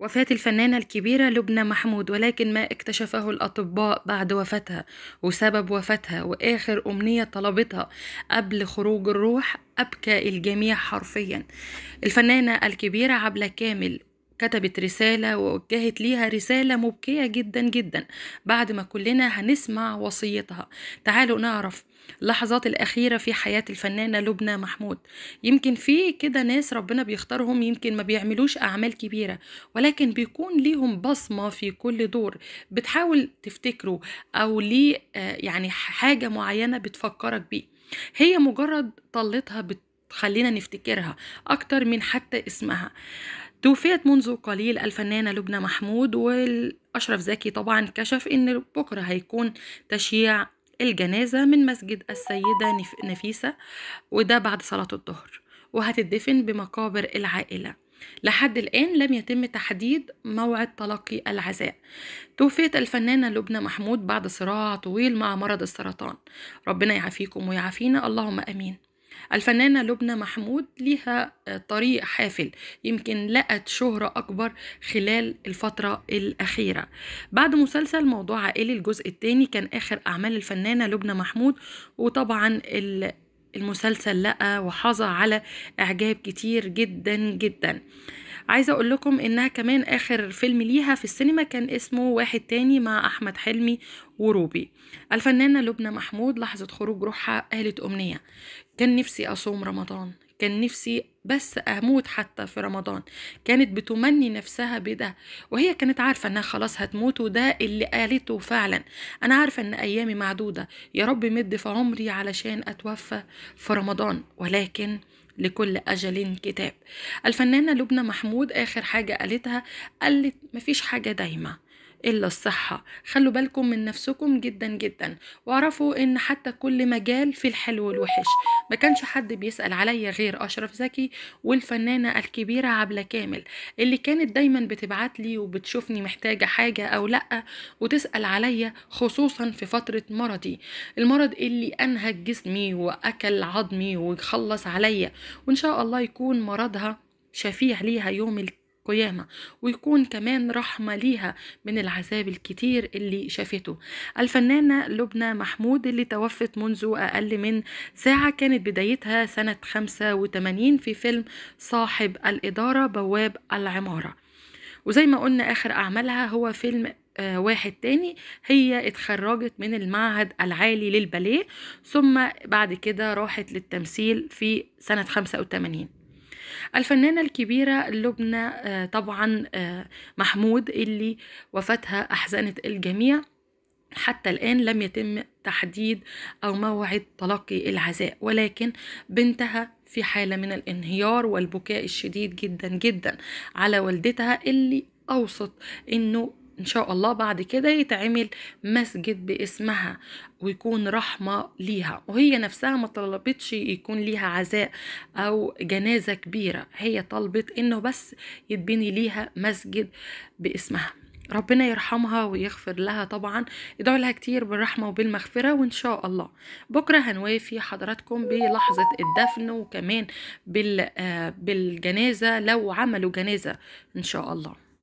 وفاة الفنانة الكبيرة لبنى محمود ولكن ما اكتشفه الأطباء بعد وفاتها وسبب وفاتها وآخر أمنية طلبتها قبل خروج الروح أبكى الجميع حرفيا الفنانة الكبيرة عبلة كامل كتبت رسالة ووجهت ليها رسالة مبكية جدا جدا بعد ما كلنا هنسمع وصيتها تعالوا نعرف اللحظات الأخيرة في حياة الفنانة لبنى محمود يمكن في كده ناس ربنا بيختارهم يمكن ما بيعملوش أعمال كبيرة ولكن بيكون ليهم بصمة في كل دور بتحاول تفتكره أو ليه آه، يعني حاجة معينة بتفكرك بيه هي مجرد طلتها بتخلينا نفتكرها أكتر من حتى اسمها توفيت منذ قليل الفنانة لبنى محمود والأشرف زكي طبعا كشف أن بكرة هيكون تشييع الجنازة من مسجد السيدة نفيسة وده بعد صلاة الظهر وهتدفن بمقابر العائلة لحد الآن لم يتم تحديد موعد تلقي العزاء توفيت الفنانة لبنى محمود بعد صراع طويل مع مرض السرطان ربنا يعافيكم ويعافينا اللهم أمين الفنانة لبنى محمود ليها آه، طريق حافل يمكن لقت شهرة أكبر خلال الفترة الأخيرة بعد مسلسل موضوع عائلي الجزء الثاني كان آخر أعمال الفنانة لبنى محمود وطبعا المسلسل لقى وحظى على إعجاب كتير جدا جدا عايزه اقول لكم انها كمان اخر فيلم ليها في السينما كان اسمه واحد تاني مع احمد حلمي وروبي الفنانه لبنى محمود لحظه خروج روحها قالت امنيه كان نفسي اصوم رمضان كان نفسي بس اموت حتى في رمضان كانت بتمني نفسها بده وهي كانت عارفه انها خلاص هتموت وده اللي قالته فعلا انا عارفه ان ايامي معدوده يا رب مد في عمري علشان اتوفى في رمضان ولكن لكل أجل كتاب الفنانة لبنى محمود آخر حاجة قالتها قالت مفيش حاجة دايمة إلا الصحة خلوا بالكم من نفسكم جدا جدا واعرفوا إن حتى كل مجال في الحلو والوحش ما كانش حد بيسأل عليا غير أشرف زكي والفنانة الكبيرة عبلة كامل اللي كانت دايما بتبعت لي وبتشوفني محتاجة حاجة أو لأ وتسأل عليا خصوصا في فترة مرضي المرض اللي أنهك جسمي وأكل عظمي وخلص عليا وإن شاء الله يكون مرضها شفيع ليها يوم الكامل قيامة ويكون كمان رحمة ليها من العذاب الكتير اللي شافته الفنانة لبنى محمود اللي توفت منذ أقل من ساعة كانت بدايتها سنة 85 في فيلم صاحب الإدارة بواب العمارة وزي ما قلنا آخر أعمالها هو فيلم آه، واحد تاني هي اتخرجت من المعهد العالي للباليه ثم بعد كده راحت للتمثيل في سنة 85 الفنانة الكبيرة لبنى آه، طبعا آه، محمود اللي وفاتها أحزنت الجميع حتى الآن لم يتم تحديد أو موعد تلقي العزاء ولكن بنتها في حالة من الانهيار والبكاء الشديد جدا جدا على والدتها اللي أوصت إنه ان شاء الله بعد كده يتعمل مسجد باسمها ويكون رحمة ليها وهي نفسها ما طلبتش يكون ليها عزاء او جنازة كبيرة هي طلبت انه بس يتبني ليها مسجد باسمها ربنا يرحمها ويغفر لها طبعا ادعوا لها كتير بالرحمه وبالمغفره وان شاء الله بكره هنوافي حضراتكم بلحظه الدفن وكمان آه، بالجنازه لو عملوا جنازه ان شاء الله